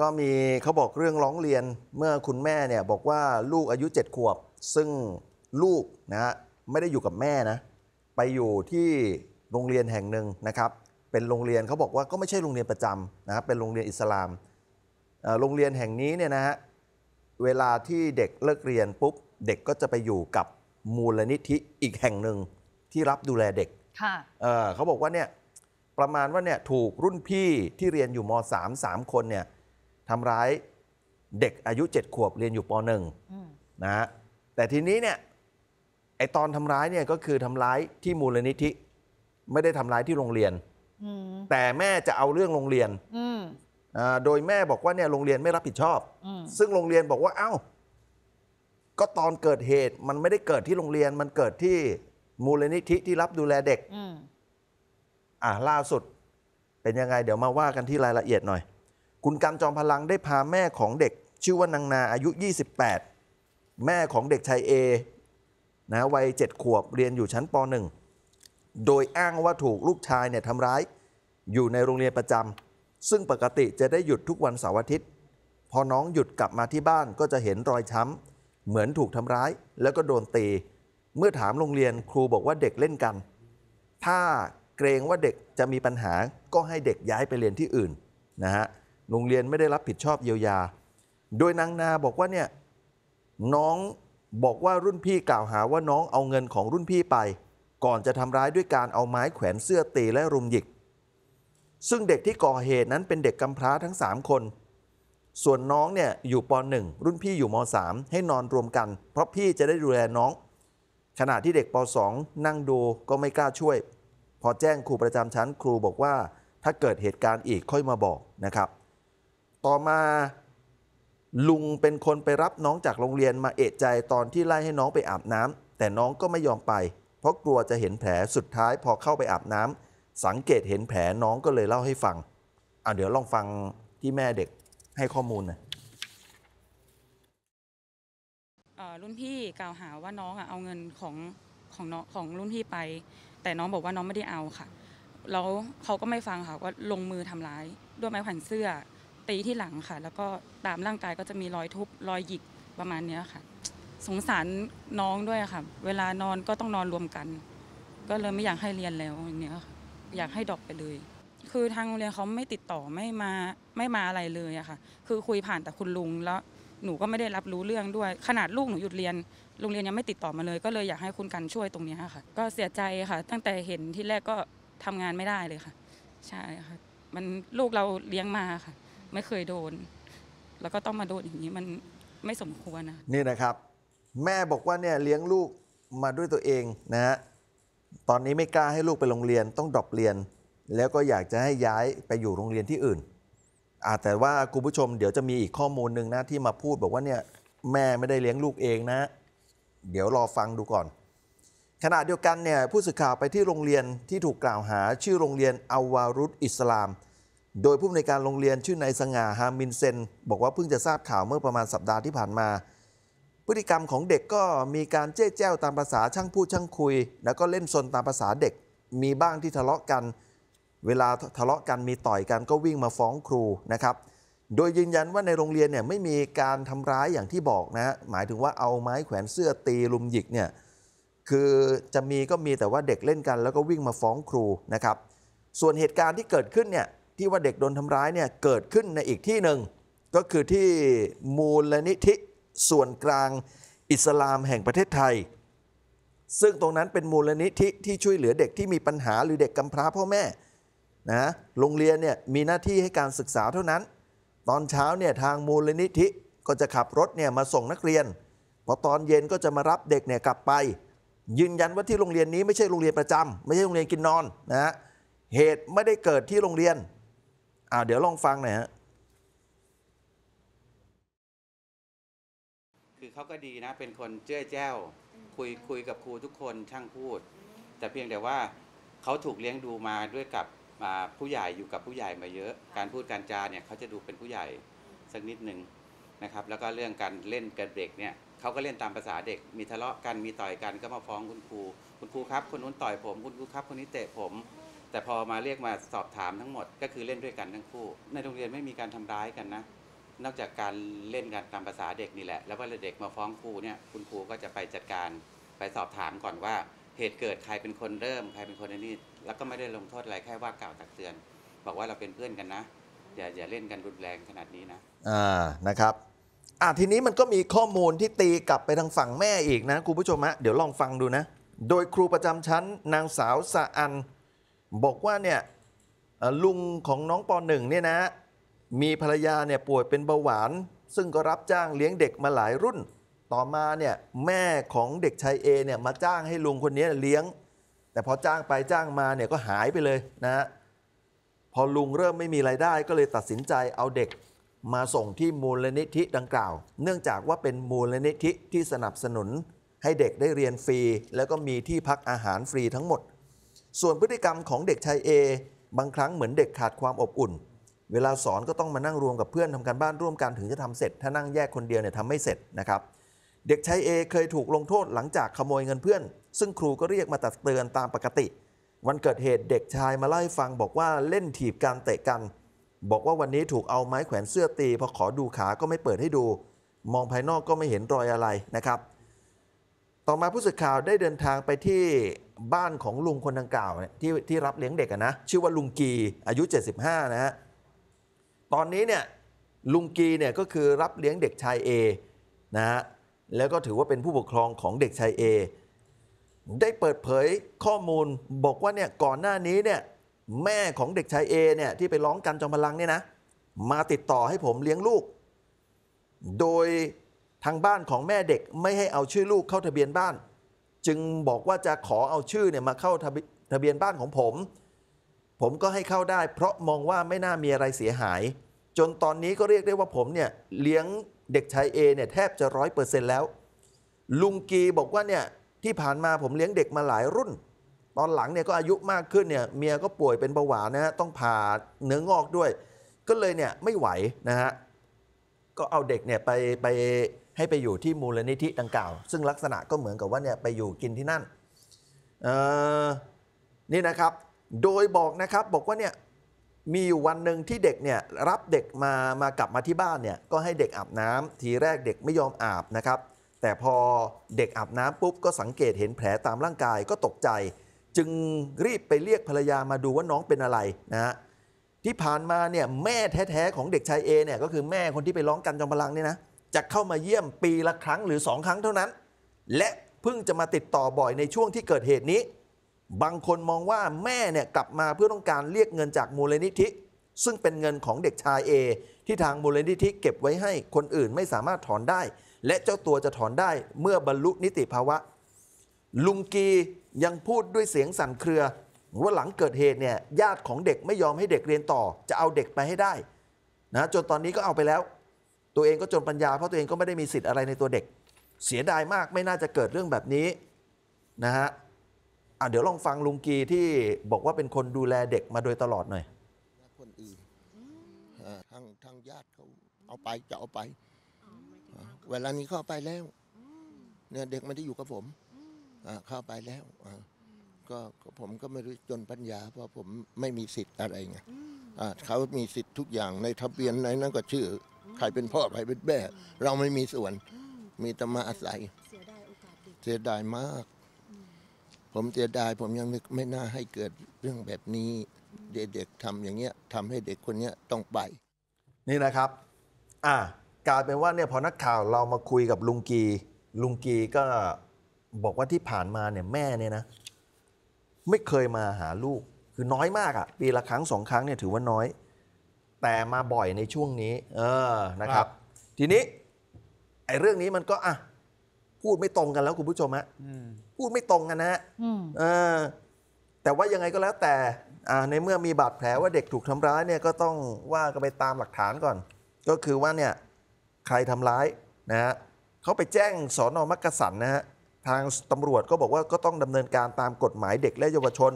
ก็มีเขาบอกเรื่องร้องเรียนเมื่อคุณแม่เนี่ยบอกว่าลูกอายุ 7 ขวบ ซึ่งลูกนะฮะไม่ได้อยู่กับแม่นะ ไปอยู่ที่โรงเรียนแห่งหนึ่งนะครับ เป็นโรงเรียนเขาบอกว่าก็ไม่ใช่โรงเรียนประจำนะครับเป็นโรงเรียนอิสลามโรงเรียนแห่งนี้เนี่ยนะฮะเวลาที่เด็กเลิกเรียนปุ๊บ เด็กก็จะไปอยู่กับมูลนิธิอีกแห่งหนึ่งที่รับดูแลเด็กเขาบอกว่าเนี่ยประมาณว่าเนี่ยถูกรุ่นพี่ที่เรียนอยู่ม .3 3คนเนี่ยทำร้ายเด็กอายุ 7 ขวบเรียนอยู่ป .1 นะฮะแต่ทีนี้เนี่ย ไอตอนทำร้ายเนี่ยก็คือทำร้ายที่มูลนิธิไม่ได้ทำร้ายที่โรงเรียนแต่แม่จะเอาเรื่องโรงเรียนโดยแม่บอกว่าเนี่ยโรงเรียนไม่รับผิดชอบ ซึ่งโรงเรียนบอกว่าเอ้า ก็ตอนเกิดเหตุ มันไม่ได้เกิดที่โรงเรียน มันเกิดที่มูลนิธิที่รับดูแลเด็กอ่าล่าสุด เป็นยังไงเดี๋ยวมาว่ากันที่รายละเอียดหน่อยคุณกันจอมพลังได้พาแม่ของเด็กชื่อว่านางนาอายุ 28 แม่ของเด็กชายเอนะวัย7ขวบเรียนอยู่ชั้นป .1 โดยอ้างว่าถูกลูกชายเนี่ยทำร้าย อยู่ในโรงเรียนประจำซึ่งปกติจะได้หยุดทุกวันเสาร์อาทิตย์พอน้องหยุดกลับมาที่บ้านก็จะเห็นรอยช้ำ เหมือนถูกทำร้าย แล้วก็โดนตี เมื่อถามโรงเรียนครูบอกว่าเด็กเล่นกัน ถ้าเกรงว่าเด็กจะมีปัญหาก็ให้เด็กย้ายไปเรียนที่อื่นนะฮะโรงเรียนไม่ได้รับผิดชอบเยียวยา โดยนางนาบอกว่าเนี่ยน้องบอกว่ารุ่นพี่กล่าวหาว่าน้องเอาเงินของรุ่นพี่ไป ก่อนจะทำร้ายด้วยการเอาไม้แขวนเสื้อตีและรุมหยิก ซึ่งเด็กที่ก่อเหตุนั้นเป็นเด็กกำพร้าทั้ง3คน ส่วนน้องเนี่ยอยู่ป .1 รุ่นพี่อยู่ม .3 ให้นอนรวมกัน เพราะพี่จะได้ดูแลน้อง ขณะที่เด็กป .2 นั่งดูก็ไม่กล้าช่วย พอแจ้งครูประจำชั้น ครูบอกว่าถ้าเกิดเหตุการณ์อีกค่อยมาบอกนะครับต่อมาลุงเป็นคนไปรับน้องจากโรงเรียนมาเอะใจตอนที่ไล่ให้น้องไปอาบน้ำ แต่น้องก็ไม่ยอมไป เพราะกลัวจะเห็นแผลสุดท้ายพอเข้าไปอาบน้ำ สังเกตเห็นแผลน้องก็เลยเล่าให้ฟังอ่ะเดี๋ยวลองฟังที่แม่เด็กให้ข้อมูลนะรุ่นพี่กล่าวหาว่าน้องอ่ะเอาเงินของของน้องของรุ่นพี่ไป แต่น้องบอกว่าน้องไม่ได้เอาค่ะแล้วเขาก็ไม่ฟังค่ะว่าลงมือทำร้ายด้วยไม้แขวนเสื้อตีที่หลังค่ะ แล้วก็ตามร่างกายก็จะมีรอยทุบรอยหยิกประมาณนี้ค่ะ สงสารน้องด้วยค่ะ เวลานอนก็ต้องนอนรวมกัน ก็เลยไม่อยากให้เรียนแล้วอย่างเนี้ยอยากให้ดรอปไปเลย คือทางโรงเรียนเขาไม่ติดต่อไม่มาไม่มาอะไรเลยอะค่ะ คือคุยผ่านแต่คุณลุงแล้วหนูก็ไม่ได้รับรู้เรื่องด้วย ขนาดลูกหนูหยุดเรียนโรงเรียนยังไม่ติดต่อมาเลย ก็เลยอยากให้คุณกันช่วยตรงนี้ค่ะ ก็เสียใจค่ะ ตั้งแต่เห็นที่แรกก็ทำงานไม่ได้เลยค่ะ ใช่ค่ะมันลูกเราเลี้ยงมาค่ะไม่เคยโดน แล้วก็ต้องมาโดนอย่างนี้มันไม่สมควรนะ นี่นะครับ แม่บอกว่าเนี่ยเลี้ยงลูกมาด้วยตัวเองนะฮะตอนนี้ไม่กล้าให้ลูกไปโรงเรียนต้องดรอปเรียน แล้วก็อยากจะให้ย้ายไปอยู่โรงเรียนที่อื่นอาแต่ว่าคุณผู้ชมเดี๋ยวจะมีอีกข้อมูลหนึ่งนะที่มาพูดบอกว่าเนี่ยแม่ไม่ได้เลี้ยงลูกเองนะ เดี๋ยวรอฟังดูก่อนขณะเดียวกันเนี่ยผู้สื่อข่าวไปที่โรงเรียนที่ถูกกล่าวหาชื่อโรงเรียนอวารุตอิสลามโดยผู้อำนวยการโรงเรียนชื่อนายสง่าฮามินเซน บอกว่าเพิ่งจะทราบข่าวเมื่อประมาณสัปดาห์ที่ผ่านมา พฤติกรรมของเด็กก็มีการเจ๊แจ้วตามภาษาช่างพูดช่างคุย แล้วก็เล่นซนตามภาษาเด็กมีบ้างที่ทะเลาะกัน เวลาทะเลาะกันมีต่อยกันก็วิ่งมาฟ้องครูนะครับโดยยืนยันว่าในโรงเรียนเนี่ยไม่มีการทำร้ายอย่างที่บอกนะะหมายถึงว่าเอาไม้แขวนเสื้อตีลุมหยิกเนี่ยคือจะมีก็มีแต่ว่าเด็กเล่นกัน แล้วก็วิ่งมาฟ้องครูนะครับส่วนเหตุการณ์ที่เกิดขึ้นเนี่ยที่ว่าเด็กโดนทำร้ายเนี่ย เกิดขึ้นในอีกที่หนึ่ง ก็คือที่มูลนิธิส่วนกลางอิสลามแห่งประเทศไทย ซึ่งตรงนั้นเป็นมูลนิธิที่ช่วยเหลือเด็กที่มีปัญหาหรือเด็กกำพร้าพ่อแม่นะโรงเรียนเนี่ยมีหน้าที่ให้การศึกษาเท่านั้น ตอนเช้าเนี่ยทางมูลนิธิก็จะขับรถเนี่ยมาส่งนักเรียนพอตอนเย็นก็จะมารับเด็กเนี่ยกลับไป ยืนยันว่าที่โรงเรียนนี้ไม่ใช่โรงเรียนประจำไม่ใช่โรงเรียนกินนอนนะเหตุไม่ได้เกิดที่โรงเรียนอ่าเดี๋ยวลองฟังหน่อยฮะคือเขาก็ดีนะเป็นคนเจ้อแจ้วคุยคุยกับครูทุกคนช่างพูด แต่เพียงแต่ว่าเขาถูกเลี้ยงดูมาด้วยกับผู้ใหญ่อยู่กับผู้ใหญ่มาเยอะ การพูดการจาเนี่ยเขาจะดูเป็นผู้ใหญ่สักนิดหนึ่งนะครับ แล้วก็เรื่องการเล่นกับเด็กเนี่ยเขาก็เล่นตามภาษาเด็กมีทะเลาะกันมีต่อยกันก็มาฟ้องคุณครูคุณครูครับคนนู้นต่อยผมคุณครูครับ คนนี้เตะผมแต่พอมาเรียกมาสอบถามทั้งหมดก็คือเล่นด้วยกันทั้งคู่ ในโรงเรียนไม่มีการทำร้ายกันนะ นอกจากการเล่นกันตามภาษาเด็กนี่แหละแล้วว่าเด็กมาฟ้องครูเนี่ยคุณครูก็จะไปจัดการไปสอบถามก่อนว่า เหตุเกิดใครเป็นคนเริ่มใครเป็นคนนี่แล้วก็ไม่ได้ลงโทษอะไรแค่ว่ากล่าวตักเตือน บอกว่าเราเป็นเพื่อนกันนะ อย่าอย่าเล่นกันรุนแรงขนาดนี้นะอ่านะครับอ่าทีนี้มันก็มีข้อมูลที่ตีกลับไปทางฝั่งแม่อีกนะคุณผู้ชมฮะเดี๋ยวลองฟังดูนะ โดยครูประจำชั้นนางสาวสะอันบอกว่าเนี่ยลุงของน้องปหนึ่งเนี่ยนะมีภรรยาเนี่ยป่วยเป็นเบาหวาน ซึ่งก็รับจ้างเลี้ยงเด็กมาหลายรุ่น ต่อมาเนี่ยแม่ของเด็กชายเอเนี่ยมาจ้างให้ลุงคนนี้เลี้ยง แต่พอจ้างไปจ้างมาเนี่ยก็หายไปเลยนะฮะพอลุงเริ่มไม่มีไรายได้ก็เลยตัดสินใจเอาเด็กมาส่งที่มูลนิธิดังกล่าว เนื่องจากว่าเป็นมูลนิธิที่สนับสนุนให้เด็กได้เรียนฟรี แล้วก็มีที่พักอาหารฟรีทั้งหมดส่วนพฤติกรรมของเด็กชายเอบางครั้งเหมือนเด็กขาดความอบอุ่น เวลาสอนก็ต้องมานั่งรวมกับเพื่อนทำการบ้านร่วมกันถึงจะทำเสร็จ ถ้านั่งแยกคนเดียวเนี่ยทำไม่เสร็จนะครับ เด็กชายเอเคยถูกลงโทษหลังจากขโมยเงินเพื่อน ซึ่งครูก็เรียกมาตักเตือนตามปกติ วันเกิดเหตุเด็กชายมาไล่ฟัง บอกว่าเล่นถีบการเตะกัน บอกว่าวันนี้ถูกเอาไม้แขวนเสื้อตีพอขอดูขาก็ไม่เปิดให้ดู มองภายนอกก็ไม่เห็นรอยอะไรนะครับ ต่อมาผู้สื่อข่าวได้เดินทางไปที่บ้านของลุงคนดังกล่าวเนี่ยที่ที่รับเลี้ยงเด็กนะชื่อว่าลุงกีอายุ 75 นะฮะตอนนี้เนี่ยลุงกีเนี่ยก็คือรับเลี้ยงเด็กชายเอนะฮะแล้วก็ถือว่าเป็นผู้ปกครองของเด็กชายเอได้เปิดเผยข้อมูลบอกว่าเนี่ยก่อนหน้านี้เนี่ยแม่ของเด็กชายเอเนี่ยที่ไปร้องกันจอมพลังเนี่ยนะมาติดต่อให้ผมเลี้ยงลูก โดยทางบ้านของแม่เด็กไม่ให้เอาชื่อลูกเข้าทะเบียนบ้านจึงบอกว่าจะขอเอาชื่อเนี่ยมาเข้าทะเบียนบ้านของผม ผมก็ให้เข้าได้เพราะมองว่าไม่น่ามีอะไรเสียหาย จนตอนนี้ก็เรียกได้ว่าผมเนี่ยเลี้ยงเด็กชายเอเนี่ยแทบจะร้อยเปอร์เซ็นต์แล้ว ลุงกีบอกว่าเนี่ยที่ผ่านมาผมเลี้ยงเด็กมาหลายรุ่น ตอนหลังเนี่ยก็อายุมากขึ้นเนี่ยเมียก็ป่วยเป็นเบาหวานนะฮะต้องผ่าเนื้องอกด้วย ก็เลยเนี่ยไม่ไหวนะฮะก็เอาเด็กเนี่ยไปไปให้ไปอยู่ที่มูลนิธิดังกล่าว ซึ่งลักษณะก็เหมือนกับว่าเนี่ยไปอยู่กินที่นั่นนี่นะครับ โดยบอกนะครับบอกว่าเนี่ยมีอยู่วันหนึ่งที่เด็กเนี่ยรับเด็กมามากลับมาที่บ้านเนี่ยก็ให้เด็กอาบน้ำทีแรกเด็กไม่ยอมอาบนะครับ แต่พอเด็กอาบน้ำปุ๊บก็สังเกตเห็นแผลตามร่างกายก็ตกใจ จึงรีบไปเรียกภรรยามาดูว่าน้องเป็นอะไรนะฮะที่ผ่านมาเนี่ยแม่แท้ๆของเด็กชายเอเนี่ยก็คือแม่คนที่ไปร้องกันจอมพลังเนี่ยนะจะเข้ามาเยี่ยมปีละครั้งหรือสองครั้งเท่านั้น และเพิ่งจะมาติดต่อบ่อยในช่วงที่เกิดเหตุนี้ บางคนมองว่าแม่เนี่ยกลับมาเพื่อต้องการเรียกเงินจากมูลนิธิซึ่งเป็นเงินของเด็กชายเอที่ทางมูลนิธิ เก็บไว้ให้คนอื่นไม่สามารถถอนได้ และเจ้าตัวจะถอนได้เมื่อบรรลุนิติภาวะ ลุงกียังพูดด้วยเสียงสั่นเครือ ว่าหลังเกิดเหตุเนี่ยญาติของเด็กไม่ยอมให้เด็กเรียนต่อ จะเอาเด็กไปให้ได้นะจนตอนนี้ก็เอาไปแล้วตัวเองก็จนปัญญาเพราะตัวเองก็ไม่ได้มีสิทธิ์อะไรในตัวเด็ก เสียดายมากไม่น่าจะเกิดเรื่องแบบนี้ นะฮะอ่ะเดี๋ยวลองฟังลุงกีที่บอกว่าเป็นคนดูแลเด็กมาโดยตลอดหน่อยคนอื่นทางทางญาติเขาเอาไปจะเอาไปเวลานี้เข้าไปแล้วเนี่ยเด็กไม่ได้อยู่กับผมเข้าไปแล้วก็ผมก็ไม่รู้จนปัญญา เพราะผมไม่มีสิทธิ์อะไรไงเขามีสิทธิ์ทุกอย่างในทะเบียนในนั้นก็ชื่อใครเป็นพ่อใครเป็นแม่เราไม่มีส่วน มีแต่มาอาศัยเสียดายมาก ผมเสียดายผมยังไม่น่าให้เกิดเรื่องแบบนี้ เด็กๆทำอย่างเงี้ยทำให้เด็กคนเนี้ยต้องไปนี่นะครับ อ่ากลายเป็นว่าเนี่ยพอนักข่าวเรามาคุยกับลุงกี ลุงกีก็บอกว่าที่ผ่านมาเนี่ยแม่เนี่ยนะไม่เคยมาหาลูก คือน้อยมากอะ่ะปีละครั้งสองครั้งเนี่ยถือว่าน้อยแต่มาบ่อยในช่วงนี้ เออนะครับ ทีนี้ไอ้เรื่องนี้มันก็อ่ะพูดไม่ตรงกันแล้วคุณผู้ชมฮะพูดไม่ตรงกันนะฮะแต่ว่ายังไงก็แล้วแต่ ในเมื่อมีบาดแผลว่าเด็กถูกทำร้ายเนี่ยก็ต้องว่ากันไปตามหลักฐานก่อน ก็คือว่าเนี่ยใครทำร้ายนะฮะเขาไปแจ้งสอนอมักกสันนะฮะ ทางตำรวจก็บอกว่าก็ต้องดำเนินการตามกฎหมายเด็กและเยาวชน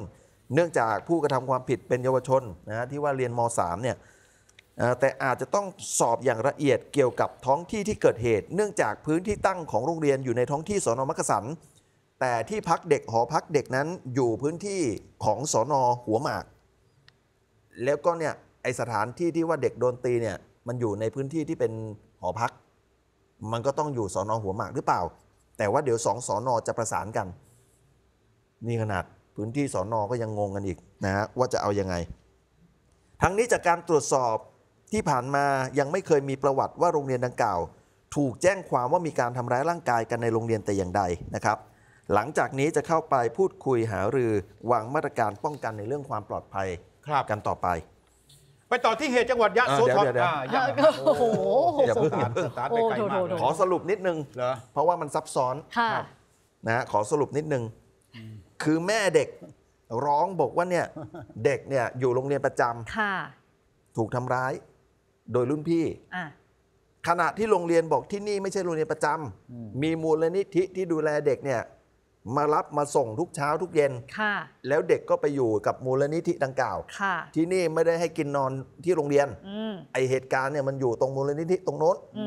เนื่องจากผู้กระทำความผิดเป็นเยาวชนนะฮะที่ว่าเรียนม .3 เนี่ยแต่อาจจะต้องสอบอย่างละเอียดเกี่ยวกับท้องที่ที่เกิดเหตุ เนื่องจากพื้นที่ตั้งของโรงเรียนอยู่ในท้องที่สอนอมักสัน แต่ที่พักเด็กหอพักเด็กนั้นอยู่พื้นที่ของสอนอหัวหมาก แล้วก็เนี่ยไอสถานที่ที่ว่าเด็กโดนตีเนี่ยมันอยู่ในพื้นที่ที่เป็นหอพัก มันก็ต้องอยู่สอนอหัวหมากหรือเปล่า แต่ว่าเดี๋ยวสองสอนอจะประสานกันนี่ขนาดพื้นที่สอนอก็ยังงงกันอีกนะฮะว่าจะเอาอยัางไง ทั้งนี้จากการตรวจสอบที่ผ่านมายังไม่เคยมีประวัติว่าโรงเรียนดังกล่าว ถูกแจ้งความว่ามีการทำร้ายร่างกายกันในโรงเรียนแต่อย่างใดนะครับ หลังจากนี้จะเข้าไปพูดคุยหารือวางมาตรการป้องกันในเรื่องความปลอดภัยครับกันต่อไป ไปต่อที่เหตุจังหวัดยะโสธรยอ่าโอ้โหอย่าเพิ่งอย่าเพิ่งตาร์ทไปไกลมากโอ้โหขอสรุปนิดนึงเหรอเพราะว่ามันซับซ้อนค่ะนะฮะขอสรุปนิดนึงคือแม่เด็ก ร้องบอกว่าเนี่ยเด็กเนี่ยอยู่โรงเรียนประจำค่ะถูกทำร้ายโดยรุ่นพี่ขณะที่โรงเรียนบอกที่นี่ไม่ใช่โรงเรียนประจำมมีมูลนิธิที่ดูแลเด็กเนี่ย มารับมาส่งทุกเช้าทุกเย็นค่ะ แล้วเด็กก็ไปอยู่กับมูลนิธิดังกล่าวค่ะที่นี่ไม่ได้ให้กินนอนที่โรงเรียนอไอเหตุการณ์เนี่ยมันอยู่ตรงมูลนิธิตรงโน้นอ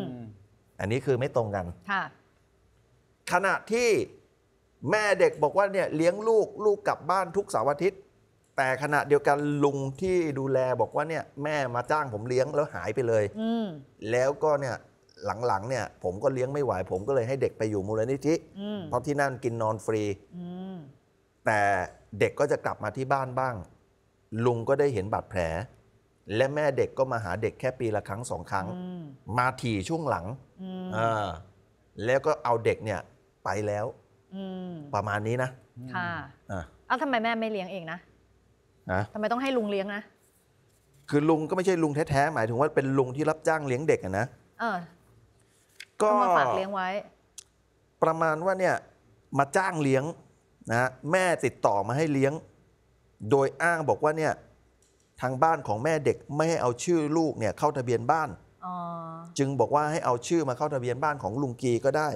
อันนี้คือไม่ตรงกันค่ะขณะที่แม่เด็กบอกว่าเนี่ย เลี้ยงลูกลูกกลับบ้านทุกเสาร์อาทิตย์แต่ขณะเดียวกันลุงที่ดูแลบอกว่าเนี่ยแม่มาจ้างผมเลี้ยงแล้วหายไปเลยอืแล้วก็เนี่ยหลังๆเนี่ย ผมก็เลี้ยงไม่ไหว ผมก็เลยให้เด็กไปอยู่มูลนิธิ เพราะที่นั่นกินนอนฟรีอแต่เด็กก็จะกลับมาที่บ้านบ้าง ลุงก็ได้เห็นบาดแผล และแม่เด็กก็มาหาเด็กแค่ปีละครั้งสองครั้งมมาถี่ช่วงหลังแล้วก็เอาเด็กเนี่ยไปแล้วประมาณนี้นะค่ะอ้าวทำไมแม่ไม่เลี้ยงเองนะนะทำไมต้องให้ลุงเลี้ยงนะ คือลุงก็ไม่ใช่ลุงแท้ๆ หมายถึงว่าเป็นลุงที่รับจ้างเลี้ยงเด็กอะนะ เออ ก็มาฝากเลี้ยงไว้ ประมาณว่าเนี่ยมาจ้างเลี้ยงนะแม่ติดต่อมาให้เลี้ยง โดยอ้างบอกว่าเนี่ยทางบ้านของแม่เด็กไม่ให้เอาชื่อลูกเนี่ยเข้าทะเบียนบ้าน จึงบอกว่าให้เอาชื่อมาเข้าทะเบียนบ้านของลุงกีก็ได้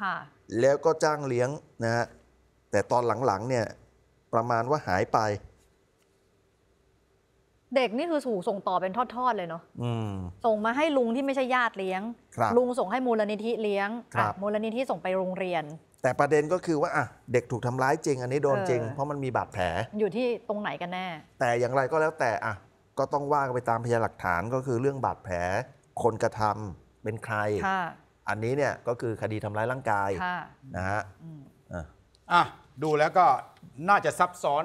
ค่ะ แล้วก็จ้างเลี้ยงนะฮะแต่ตอนหลังๆ เนี่ยประมาณว่าหายไปเด็กนี่คือสู่ส่งต่อเป็นทอดๆ เลยเนาะส่งมาให้ลุงที่ไม่ใช่ญาติเลี้ยง ลุงส่งให้มูลนิธิเลี้ยง มูลนิธิส่งไปโรงเรียน แต่ประเด็นก็คือว่าอะเด็กถูกทำร้ายจริง อันนี้โดนออจริงเพราะมันมีบาดแผล อยู่ที่ตรงไหนกันแน่ แต่อย่างไรก็แล้วแต่อะก็ต้องว่ากันไปตามพยานหลักฐานก็คือเรื่องบาดแผลคนกระทำเป็นใคร อันนี้เนี่ยก็คือคดีทำร้ายร่างกายะนะฮะอ่ะอ่ะดูแล้วก็น่าจะซับซ้อน